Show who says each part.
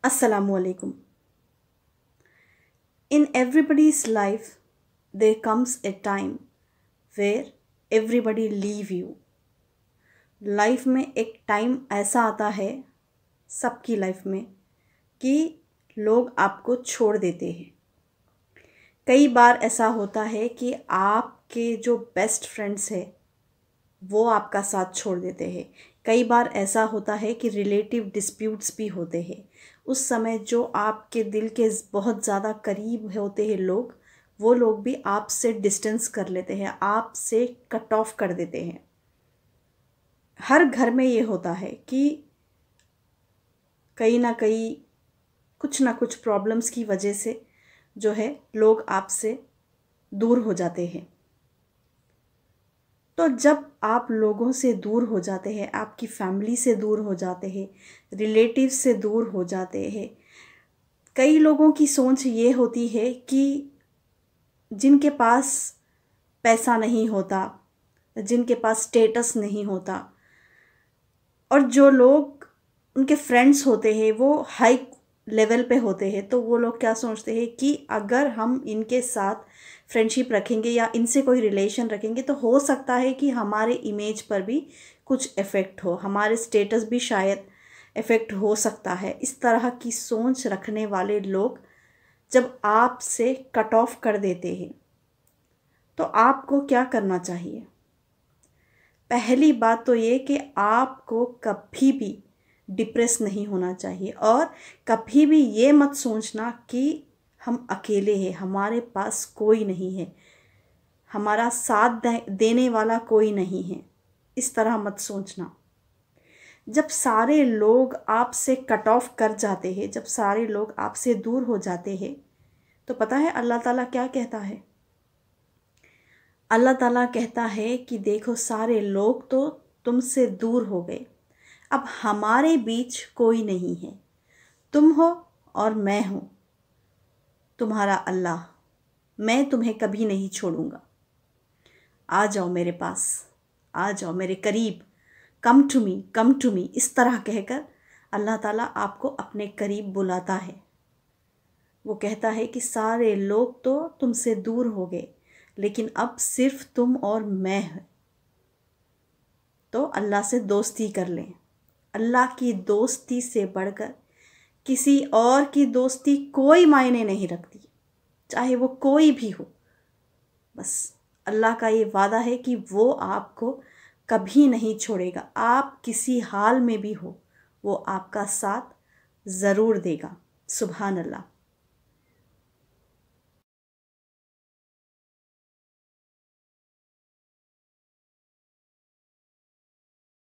Speaker 1: Assalamu alaikum. In everybody's life, there comes a time where everybody leave you. Life में एक time ऐसा आता है सबकी लाइफ में कि लोग आपको छोड़ देते हैं कई बार ऐसा होता है कि आपके जो बेस्ट फ्रेंड्स हैं वो आपका साथ छोड़ देते हैं कई बार ऐसा होता है कि रिलेटिव डिस्प्यूट्स भी होते हैं उस समय जो आपके दिल के बहुत ज़्यादा करीब होते हैं लोग वो लोग भी आपसे डिस्टेंस कर लेते हैं आपसे कट ऑफ कर देते हैं हर घर में ये होता है कि कहीं ना कहीं कुछ ना कुछ प्रॉब्लम्स की वजह से जो है लोग आपसे दूर हो जाते हैं तो जब आप लोगों से दूर हो जाते हैं आपकी फैमिली से दूर हो जाते हैं रिलेटिव से दूर हो जाते हैं कई लोगों की सोच ये होती है कि जिनके पास पैसा नहीं होता जिनके पास स्टेटस नहीं होता और जो लोग उनके फ्रेंड्स होते हैं वो हाई लेवल पे होते हैं तो वो लोग क्या सोचते हैं कि अगर हम इनके साथ फ्रेंडशिप रखेंगे या इनसे कोई रिलेशन रखेंगे तो हो सकता है कि हमारे इमेज पर भी कुछ इफ़ेक्ट हो हमारे स्टेटस भी शायद इफ़ेक्ट हो सकता है इस तरह की सोच रखने वाले लोग जब आपसे कट ऑफ कर देते हैं तो आपको क्या करना चाहिए पहली बात तो ये कि आपको कभी भी डिप्रेस नहीं होना चाहिए और कभी भी ये मत सोचना कि हम अकेले हैं हमारे पास कोई नहीं है हमारा साथ देने वाला कोई नहीं है इस तरह मत सोचना जब सारे लोग आपसे कट ऑफ कर जाते हैं जब सारे लोग आपसे दूर हो जाते हैं तो पता है अल्लाह ताला क्या कहता है अल्लाह ताला कहता है कि देखो सारे लोग तो तुमसे दूर हो गए अब हमारे बीच कोई नहीं है तुम हो और मैं हूँ तुम्हारा अल्लाह मैं तुम्हें कभी नहीं छोड़ूंगा आ जाओ मेरे पास आ जाओ मेरे करीब come to me come to me इस तरह कहकर अल्लाह ताला आपको अपने करीब बुलाता है वो कहता है कि सारे लोग तो तुमसे दूर हो गए लेकिन अब सिर्फ तुम और मैं है तो अल्लाह से दोस्ती कर लें अल्लाह की दोस्ती से बढ़कर किसी और की दोस्ती कोई मायने नहीं रखती चाहे वो कोई भी हो बस अल्लाह का ये वादा है कि वो आपको कभी नहीं छोड़ेगा आप किसी हाल में भी हो वो आपका साथ ज़रूर देगा सुबहान अल्लाह